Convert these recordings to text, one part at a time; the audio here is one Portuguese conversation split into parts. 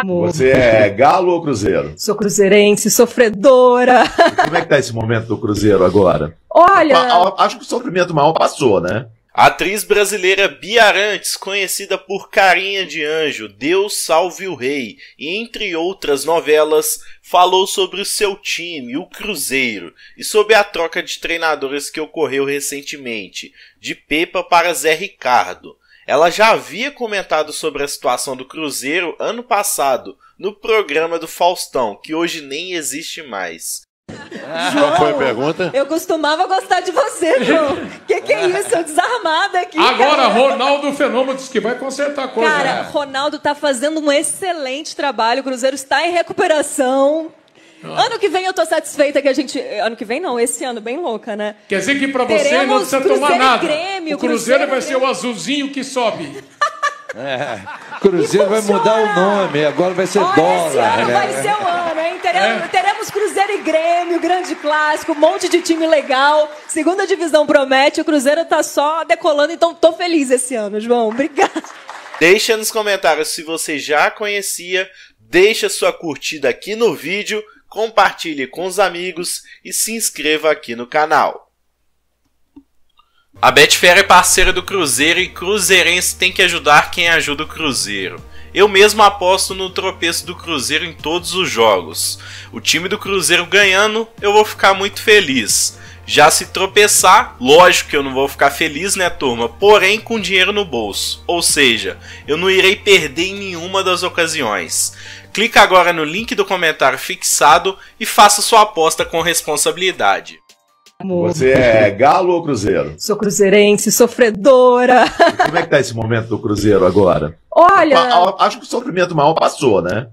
Amor. Você é galo ou cruzeiro? Sou cruzeirense, sofredora. E como é que tá esse momento do cruzeiro agora? Olha... Acho que o sofrimento maior passou, né? A atriz brasileira Bia Arantes, conhecida por Carinha de Anjo, Deus Salve o Rei e entre outras novelas, falou sobre o seu time, o Cruzeiro, e sobre a troca de treinadores que ocorreu recentemente, de Pepa para Zé Ricardo. Ela já havia comentado sobre a situação do Cruzeiro ano passado, no programa do Faustão, que hoje nem existe mais. João, qual foi a pergunta? Eu costumava gostar de você, João. Que que é isso? Eu desarmada aqui. Agora, cara. Ronaldo Fenômeno disse que vai consertar a coisa. Cara, né? Ronaldo tá fazendo um excelente trabalho. O Cruzeiro está em recuperação. Ah. Ano que vem eu tô satisfeita que a gente. Ano que vem não, esse ano, bem louca, né? Quer dizer que para você Teremos não precisa cruzeiro tomar nada. Grêmio, o Cruzeiro, cruzeiro vai ser o azulzinho que sobe. É. Cruzeiro vai mudar o nome, agora vai ser Olha, dólar. Esse ano né? vai ser o ano, hein? Teremos, é. teremos, Cruzeiro e Grêmio, grande clássico, um monte de time legal. Segunda divisão promete, o Cruzeiro tá só decolando, então tô feliz esse ano, João. Obrigada. Deixa nos comentários se você já conhecia, deixa sua curtida aqui no vídeo compartilhe com os amigos e se inscreva aqui no canal. A Betfair é parceira do Cruzeiro e Cruzeirense tem que ajudar quem ajuda o Cruzeiro. Eu mesmo aposto no tropeço do Cruzeiro em todos os jogos. O time do Cruzeiro ganhando, eu vou ficar muito feliz. Já se tropeçar, lógico que eu não vou ficar feliz, né, turma? Porém, com dinheiro no bolso. Ou seja, eu não irei perder em nenhuma das ocasiões. Clica agora no link do comentário fixado e faça sua aposta com responsabilidade. Você é galo ou cruzeiro? Sou cruzeirense, sofredora. E como é que tá esse momento do cruzeiro agora? Olha... Acho que o sofrimento maior passou, né?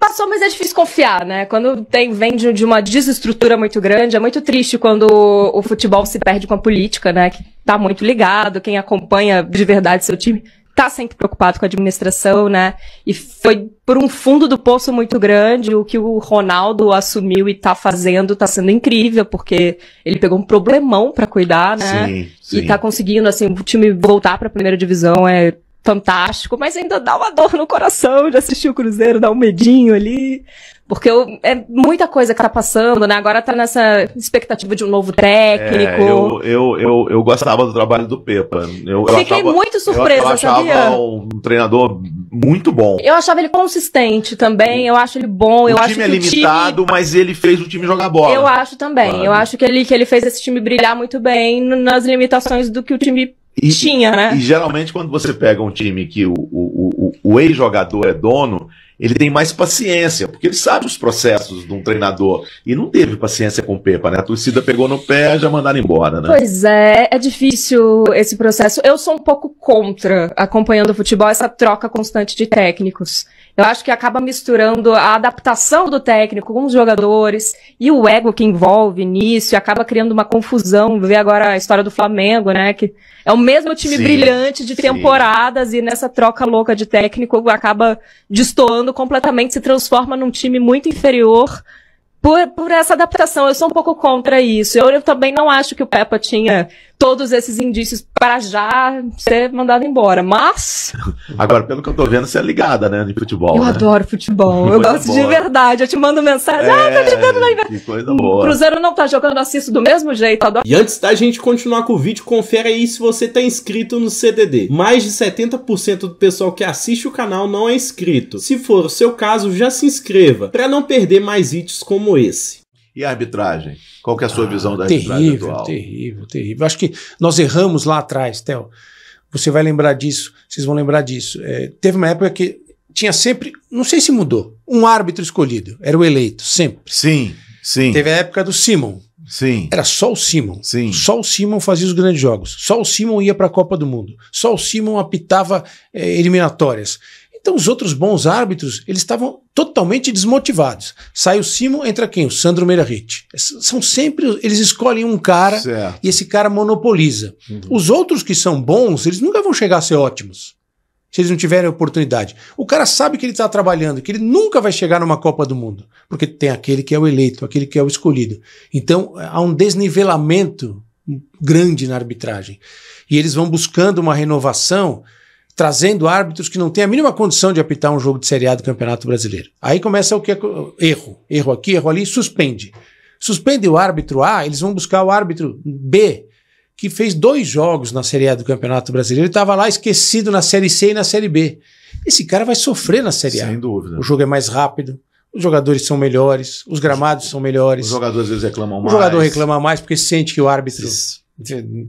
passou, mas é difícil confiar, né? Quando tem, vem de, de, uma desestrutura muito grande, é muito triste quando o, o futebol se perde com a política, né? Que tá muito ligado, quem acompanha de verdade seu time tá sempre preocupado com a administração, né? E foi por um fundo do poço muito grande o que o Ronaldo assumiu e tá fazendo, tá sendo incrível, porque ele pegou um problemão para cuidar, né? Sim, sim. E tá conseguindo assim o time voltar para a primeira divisão é fantástico, mas ainda dá uma dor no coração de assistir o Cruzeiro, dá um medinho ali. Porque eu, é muita coisa que tá passando, né? Agora tá nessa expectativa de um novo técnico. É, eu, eu, eu, eu, gostava do trabalho do Pepa. Eu, eu Fiquei achava, muito surpresa, eu, eu achava sabia? um treinador muito bom. Eu achava ele consistente também, eu acho ele bom. Eu o time acho é limitado, time... mas ele fez o time jogar bola. Eu acho também. Claro. Eu acho que ele, que ele fez esse time brilhar muito bem nas limitações do que o time e, Tinha, né? E geralmente quando você pega um time que o, o, o, o ex-jogador é dono, ele tem mais paciência, porque ele sabe os processos de um treinador. E não teve paciência com o Pepa, né? A torcida pegou no pé já mandaram embora, né? Pois é, é difícil esse processo. Eu sou um pouco contra, acompanhando o futebol, essa troca constante de técnicos. Eu acho que acaba misturando a adaptação do técnico com os jogadores e o ego que envolve nisso, e acaba criando uma confusão. Vê agora a história do Flamengo, né? Que é o mesmo time sim, brilhante de temporadas sim. e nessa troca louca de técnico acaba destoando mudando completamente, se transforma num time muito inferior por, por essa adaptação. Eu sou um pouco contra isso. Eu, eu também não acho que o Peppa tinha todos esses indícios para já ser mandado embora. Mas. Agora, pelo que eu tô vendo, você é ligada, né? De futebol. Eu né? adoro futebol. eu gosto boa. de é verdade. Eu te mando mensagem. É, ah, tá jogando lá em é, Que coisa boa. Cruzeiro não tá jogando, assisto do mesmo jeito. Adoro. E antes da gente continuar com o vídeo, confere aí se você tá inscrito no CDD. Mais de 70% do pessoal que assiste o canal não é inscrito. Se for o seu caso, já se inscreva para não perder mais vídeos como esse. E a arbitragem? Qual que é a sua ah, visão da terrível, arbitragem atual? Terrível, terrível. Acho que nós erramos lá atrás, Theo. Você vai lembrar disso, vocês vão lembrar disso. É, teve uma época que tinha sempre, não sei se mudou, um árbitro escolhido, era o eleito, sempre. Sim, sim. Teve a época do Simon. Sim. Era só o Simon. Sim. Só o Simon fazia os grandes jogos. Só o Simon ia para a Copa do Mundo. Só o Simon apitava é, eliminatórias. Então os outros bons árbitros, eles estavam totalmente desmotivados. Sai o Simo, entra quem? O Sandro Meirahit. São sempre, eles escolhem um cara certo. e esse cara monopoliza. Uhum. Os outros que são bons, eles nunca vão chegar a ser ótimos. Se eles não tiverem oportunidade. O cara sabe que ele está trabalhando, que ele nunca vai chegar numa Copa do Mundo. Porque tem aquele que é o eleito, aquele que é o escolhido. Então há um desnivelamento grande na arbitragem. E eles vão buscando uma renovação trazendo árbitros que não têm a mínima condição de apitar um jogo de Série A do Campeonato Brasileiro. Aí começa o que é erro. Erro aqui, erro ali, suspende. Suspende o árbitro A, eles vão buscar o árbitro B, que fez dois jogos na Série A do Campeonato Brasileiro e estava lá esquecido na Série C e na Série B. Esse cara vai sofrer na Série Sem A. Sem dúvida. O jogo é mais rápido, os jogadores são melhores, os gramados são melhores. Os jogadores às vezes reclamam mais. O jogador reclama mais porque sente que o árbitro... Isso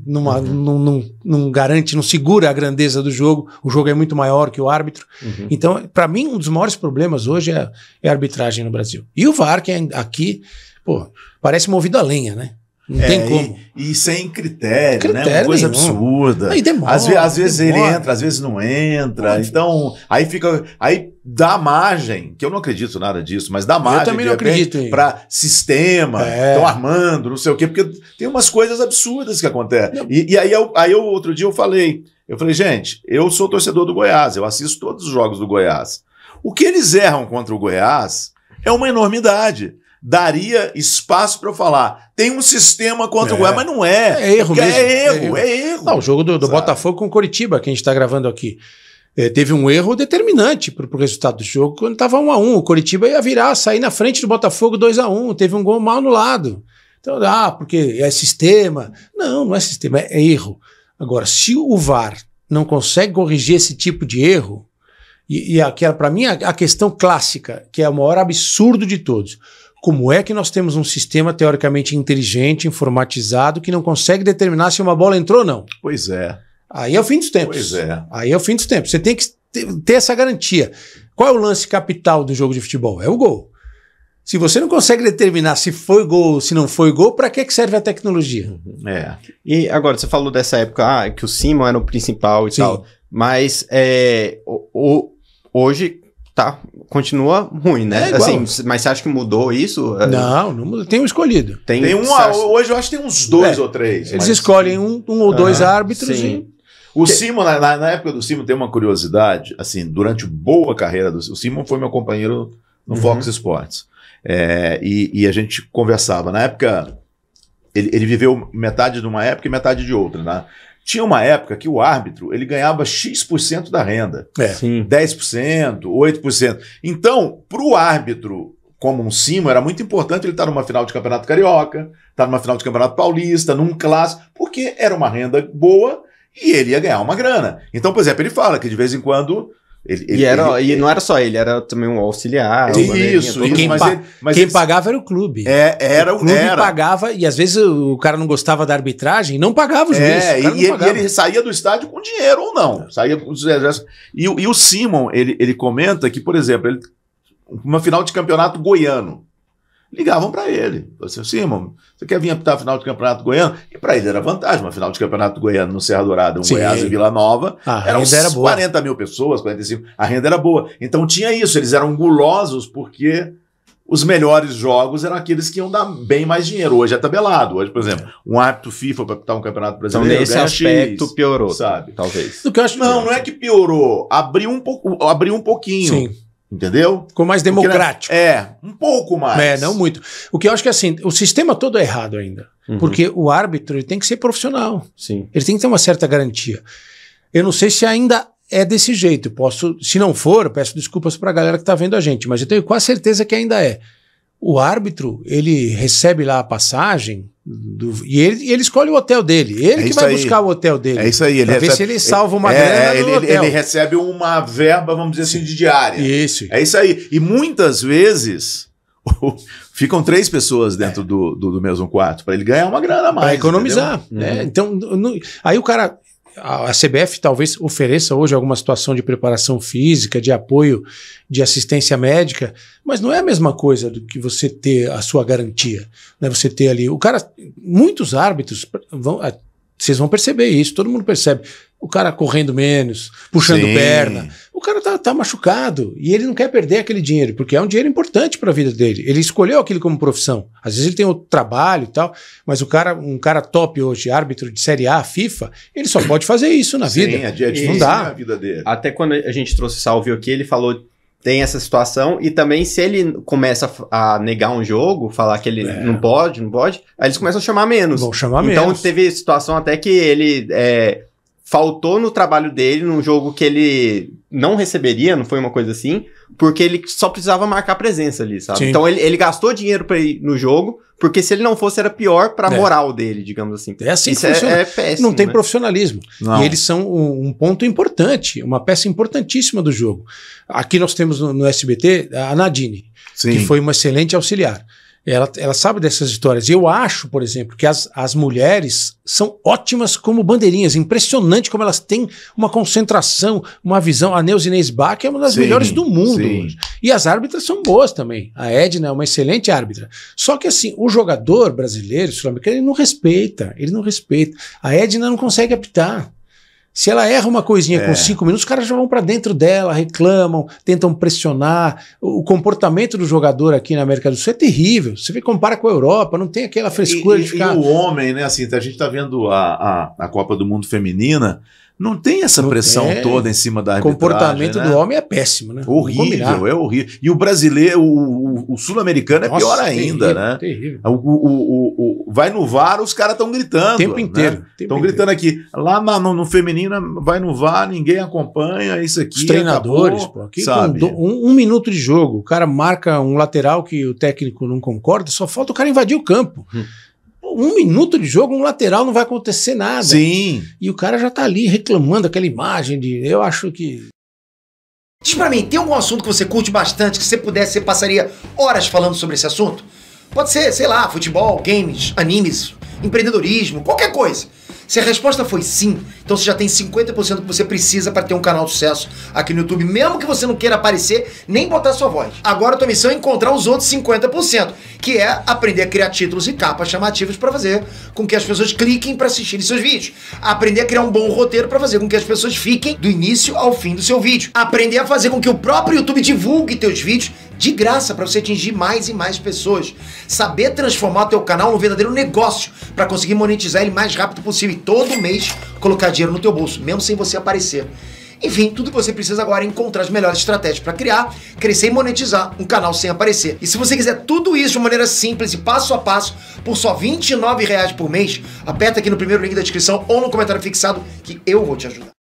numa, uhum. não, garante, não segura a grandeza do jogo. O jogo é muito maior que o árbitro. Uhum. Então, para mim, um dos maiores problemas hoje é, é, a arbitragem no Brasil. E o VAR, que é aqui, pô, parece movido a lenha, né? Não é, tem como. E, e sem critério, critério, né? Uma coisa nenhum. absurda. Aí demora, às, às vezes demora. ele entra, às vezes não entra. Pode. Então, aí fica. Aí dá margem, que eu não acredito nada disso, mas dá margem. Eu também não acredito Para sistema, estão é. armando, não sei o quê, porque tem umas coisas absurdas que acontecem. E, e, aí, eu, aí eu, outro dia eu falei. Eu falei, gente, eu sou torcedor do Goiás, eu assisto todos os jogos do Goiás. O que eles erram contra o Goiás é uma enormidade daria espaço para eu falar. Tem um sistema contra é. o Goiás, mas não é. É erro é mesmo. É erro, é erro. É erro. Não, o jogo do, do Botafogo com o Coritiba, que a gente está gravando aqui. É, teve um erro determinante para o resultado do jogo, quando estava 1 a 1 O Coritiba ia virar, sair na frente do Botafogo 2 a 1 Teve um gol mal no lado. Então, ah, porque é sistema. Não, não é sistema, é, é erro. Agora, se o VAR não consegue corrigir esse tipo de erro, e, e para mim a, a questão clássica, que é o maior absurdo de todos. Como é que nós temos um sistema teoricamente inteligente, informatizado, que não consegue determinar se uma bola entrou ou não? Pois é. Aí é o fim dos tempos. Pois é. Aí é o fim dos tempos. Você tem que ter essa garantia. Qual é o lance capital do jogo de futebol? É o gol. Se você não consegue determinar se foi gol, se não foi gol, para que, que serve a tecnologia? Uhum, é. E agora, você falou dessa época ah, que o Simon era o principal e Sim. tal, mas é, o, o, hoje tá, continua ruim, né? É assim, mas você acha que mudou isso? É. Não, não mudou. Tem um escolhido. Tem, tem um, ah, acha... hoje eu acho que tem uns dois é, ou três. Eles escolhem um, um ou uhum, dois árbitros sim. e... O Simon, na, na, época do Simon, tem uma curiosidade, assim, durante boa carreira do o Simon foi meu companheiro no uhum. Fox Sports. É, e, e, a gente conversava. Na época, ele, ele viveu metade de uma época e metade de outra, né? Tinha uma época que o árbitro ele ganhava X% por cento da renda. É. 10%, 8%. Então, para o árbitro, como um cimo, era muito importante ele estar tá numa final de campeonato carioca, estar tá numa final de campeonato paulista, num clássico, porque era uma renda boa e ele ia ganhar uma grana. Então, por exemplo, ele fala que de vez em quando ele, ele, e, era, ele, e não era só ele, era também um auxiliar. isso, isso, quem, mas, pa, mas quem pagava era o clube. É, era o clube era. pagava, e às vezes o cara não gostava da arbitragem, não pagava os é, juiz. E, e, ele saía do estádio com dinheiro ou não. Saía com e, e o Simon, ele, ele comenta que, por exemplo, ele, uma final de campeonato goiano ligavam para ele. Falavam assim, irmão, você quer vir apitar a final de campeonato goiano? E para ele era vantagem, uma final de campeonato goiano no Serra Dourada, um Sim. Goiás e Vila Nova, a eram era 40 mil pessoas, 45, a renda era boa. Então tinha isso, eles eram gulosos porque os melhores jogos eram aqueles que iam dar bem mais dinheiro. Hoje é tabelado. Hoje, por exemplo, um árbitro FIFA para apitar um campeonato então, brasileiro. Então, nesse aspecto X, piorou, sabe? Talvez. não, não é que piorou. Abriu um, po... abriu um pouquinho. Sim. Entendeu? Ficou mais democrático. é, um pouco mais. É, não muito. O que eu acho que é assim, o sistema todo é errado ainda. Uhum. Porque o árbitro ele tem que ser profissional. Sim. Ele tem que ter uma certa garantia. Eu não sei se ainda é desse jeito. Posso, se não for, peço desculpas para a galera que está vendo a gente, mas eu tenho quase certeza que ainda é. O árbitro, ele recebe lá a passagem do, e ele, ele escolhe o hotel dele. Ele é que vai aí. buscar o hotel dele. É isso aí. Ele pra recebe, ver se ele salva uma é, grana. É, ele, hotel. ele recebe uma verba, vamos dizer assim, de diária. Isso. É isso aí. E muitas vezes ficam três pessoas dentro do, do, do, mesmo quarto para ele ganhar uma grana a mais. Pra economizar. Né? Então, no, aí o cara a CBF talvez ofereça hoje alguma situação de preparação física, de apoio, de assistência médica, mas não é a mesma coisa do que você ter a sua garantia, né? Você ter ali o cara, muitos árbitros vão vocês vão perceber isso, todo mundo percebe. O cara correndo menos, puxando Sim. perna. O cara tá, tá machucado e ele não quer perder aquele dinheiro, porque é um dinheiro importante para a vida dele. Ele escolheu aquilo como profissão. Às vezes ele tem outro trabalho e tal, mas o cara, um cara top hoje, árbitro de Série A, FIFA, ele só pode fazer isso na Sim, vida. É, é, é, não dá. Até quando a gente trouxe Salve Salvio aqui, ele falou tem essa situação. E também, se ele começa a negar um jogo, falar que ele é. não pode, não pode, aí eles começam a chamar menos. Vão chamar então, menos. Então, teve situação até que ele é, faltou no trabalho dele, num jogo que ele não receberia, não foi uma coisa assim, porque ele só precisava marcar presença ali, sabe? Sim. Então ele, ele gastou dinheiro para ir no jogo, porque se ele não fosse era pior para a é. moral dele, digamos assim. É assim Isso é, é, péssimo. Não tem né? profissionalismo. Não. E eles são um, um, ponto importante, uma peça importantíssima do jogo. Aqui nós temos no, no SBT a Nadine, Sim. que foi uma excelente auxiliar. Ela, ela sabe dessas histórias. Eu acho, por exemplo, que as, as mulheres são ótimas como bandeirinhas. Impressionante como elas têm uma concentração, uma visão. A Neuza Inês Bach é uma das sim, melhores do mundo. E as árbitras são boas também. A Edna é uma excelente árbitra. Só que assim, o jogador brasileiro, sul-americano, ele não respeita. Ele não respeita. A Edna não consegue apitar. Se ela erra uma coisinha é. com cinco minutos, os caras já vão para dentro dela, reclamam, tentam pressionar. O comportamento do jogador aqui na América do Sul é terrível. Você vê, compara com a Europa, não tem aquela frescura e, de ficar. E o homem, né? Assim, a gente está vendo a, a, a Copa do Mundo Feminina. Não tem essa não pressão tem. toda em cima da arbitragem. O comportamento né? do homem é péssimo, né? Horrível, é horrível. E o brasileiro, o, o sul-americano é pior ainda, terrível, né? Terrível. O, o, o, vai no VAR, os caras estão gritando. O tempo né? inteiro. Estão gritando aqui. Lá na, no, no, feminino, vai no VAR, ninguém acompanha isso aqui. Os treinadores, acabou, pô. Aqui, sabe? Um, um, minuto de jogo, o cara marca um lateral que o técnico não concorda, só falta o cara invadir o campo. Hum um minuto de jogo, um lateral, não vai acontecer nada. Sim. E o cara já tá ali reclamando aquela imagem de. Eu acho que. Diz pra mim, tem algum assunto que você curte bastante, que você pudesse, você passaria horas falando sobre esse assunto? Pode ser, sei lá, futebol, games, animes, empreendedorismo, qualquer coisa. Se a resposta foi sim, então você já tem 50% que você precisa para ter um canal de sucesso aqui no YouTube, mesmo que você não queira aparecer nem botar sua voz. Agora a tua missão é encontrar os outros 50%, que é aprender a criar títulos e capas chamativos para fazer com que as pessoas cliquem para assistirem seus vídeos. Aprender a criar um bom roteiro para fazer com que as pessoas fiquem do início ao fim do seu vídeo. Aprender a fazer com que o próprio YouTube divulgue teus vídeos de graça para você atingir mais e mais pessoas. Saber transformar o teu canal num verdadeiro negócio para conseguir monetizar ele mais rápido possível e todo mês colocar dinheiro no teu bolso, mesmo sem você aparecer. Enfim, tudo que você precisa agora é encontrar as melhores estratégias para criar, crescer e monetizar um canal sem aparecer. E se você quiser tudo isso de maneira simples e passo a passo, por só R$ reais por mês, aperta aqui no primeiro link da descrição ou no comentário fixado que eu vou te ajudar.